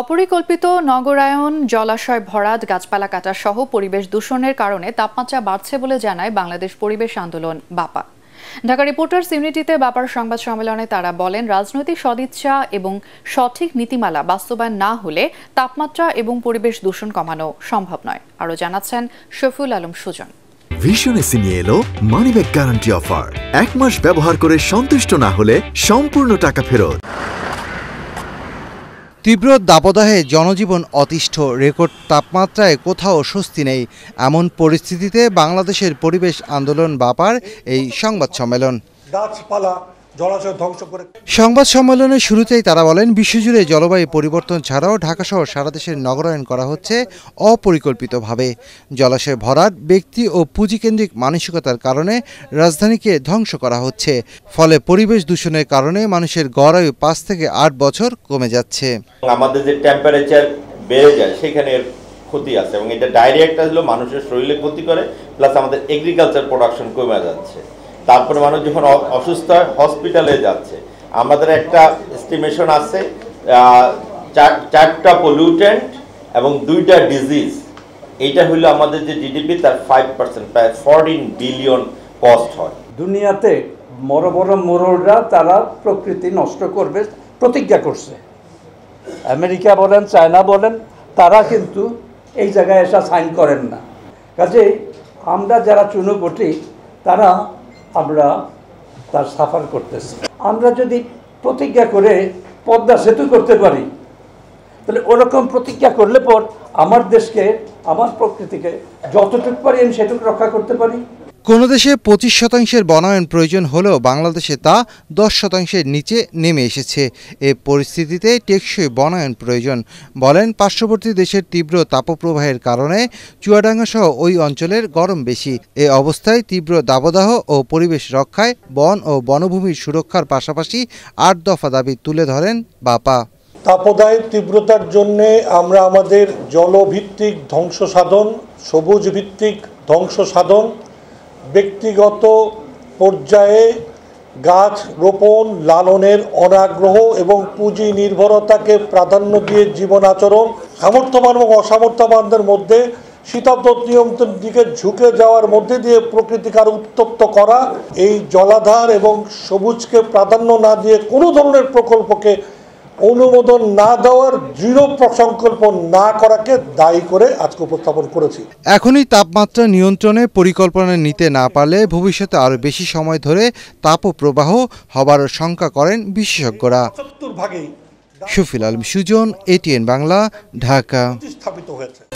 অপরিকল্পিত নগরায়ন জলাশয় ভরাট গাছপালা কাটা সহ পরিবেশ দূষণের কারণে তাপমাত্রা বাড়ছে বলে জানায় বাংলাদেশ পরিবেশ আন্দোলন বাপা ঢাকা রিপোর্টার্স ইউনিটিতে বাপার সংবাদ সম্মেলনে তারা বলেন রাজনৈতিক সদিচ্ছা এবং সঠিক নীতিমালা বাস্তবায়ন না হলে তাপমাত্রা এবং পরিবেশ দূষণ কমানো সম্ভব নয় আরও জানাচ্ছেন শফিউল আলম সুজন ভীষণ এসি নিয়ে এলো মানিব্যাগ গ্যারান্টি অফার এক মাস ব্যবহার করে সন্তুষ্ট না হলে সম্পূর্ণ টাকা ফেরত তীব্র দাবদাহে জনজীবন অতিষ্ঠ রেকর্ড তাপমাত্রায় কোথাও স্বস্তি নেই এমন পরিস্থিতিতে বাংলাদেশের পরিবেশ আন্দোলন বাপার এই সংবাদ সম্মেলন গাছপালা সংবাদ সম্মেলনের শুরুতেই তারা বলেন বিশ্বজুড়ে জলবায়ু পরিবর্তন ছাড়াও ঢাকা সহ সারা দেশের নগরায়ন করা হচ্ছে অপরিকল্পিতভাবে জলাশয় ভরাট ব্যক্তি ও পুঁজিকেন্দ্রিক মানসিকতার কারণে রাজধানীকে ধ্বংস করা হচ্ছে ফলে পরিবেশ দূষণের কারণে মানুষের গড়ায়ু পাঁচ থেকে আট বছর কমে যাচ্ছে আমাদের যে টেম্পারেচার বেড়ে যায় সেখানে ক্ষতি আছে এবং এটা ডাইরেক্ট আসলে মানুষের শরীরে ক্ষতি করে প্লাস আমাদের এগ্রিকালচার প্রোডাকশন কমে যাচ্ছে তারপরে মানুষ যখন অসুস্থ হয় হসপিটালে যাচ্ছে আমাদের একটা এস্টিমেশন আছে চারটা পলিউটেন্ট এবং দুইটা ডিজিজ এইটা হলো আমাদের যে জিডিপি তার ফাইভ পার্সেন্ট প্রায় ফরটিন বিলিয়ন কস্ট হয় দুনিয়াতে বড় বড় মোরলরা তারা প্রকৃতি নষ্ট করবে প্রতিজ্ঞা করছে আমেরিকা বলেন চায়না বলেন তারা কিন্তু এই জায়গায় এসা সাইন করেন না কাজে আমরা যারা চুনুপটি তারা আমরা তার সাফার করতেছি আমরা যদি প্রতিজ্ঞা করে পদ্মা সেতু করতে পারি তাহলে ওরকম প্রতিজ্ঞা করলে পর আমার দেশকে আমার প্রকৃতিকে যতটুকু পারি আমি সেটুকু রক্ষা করতে পারি কোনো দেশে পঁচিশ শতাংশের বনায়ন প্রয়োজন হলেও বাংলাদেশে তা দশ শতাংশের নিচে নেমে এসেছে এ পরিস্থিতিতে টেকসই বনায়ন প্রয়োজন বলেন পার্শ্ববর্তী দেশের তীব্র তাপপ্রবাহের কারণে চুয়াডাঙ্গা সহ ওই অঞ্চলের গরম বেশি এ অবস্থায় তীব্র দাবদাহ ও পরিবেশ রক্ষায় বন ও বনভূমির সুরক্ষার পাশাপাশি আট দফা দাবি তুলে ধরেন বাপা তাপদায়ের তীব্রতার জন্য আমরা আমাদের জলভিত্তিক ধ্বংস সাধন সবুজ ভিত্তিক ধ্বংস সাধন ব্যক্তিগত পর্যায়ে গাছ রোপণ লালনের অনাগ্রহ এবং পুঁজি নির্ভরতাকে প্রাধান্য দিয়ে জীবন আচরণ সামর্থ্যবান এবং অসামর্থ্যবানদের মধ্যে শীতাব্দ নিয়ন্ত্রণ দিকে ঝুঁকে যাওয়ার মধ্যে দিয়ে প্রকৃতিকে আর উত্তপ্ত করা এই জলাধার এবং সবুজকে প্রাধান্য না দিয়ে কোনো ধরনের প্রকল্পকে অনুমোদন না দেওয়ার দৃঢ় প্রসংকল্প না করাকে দায়ী করে আজকে উপস্থাপন করেছি এখনই তাপমাত্রা নিয়ন্ত্রণে পরিকল্পনা নিতে না পারলে ভবিষ্যতে আরও বেশি সময় ধরে তাপপ্রবাহ হবার শঙ্কা করেন বিশেষজ্ঞরা সুফিলাল সুজন এটিএন বাংলা ঢাকা স্থাপিত হয়েছে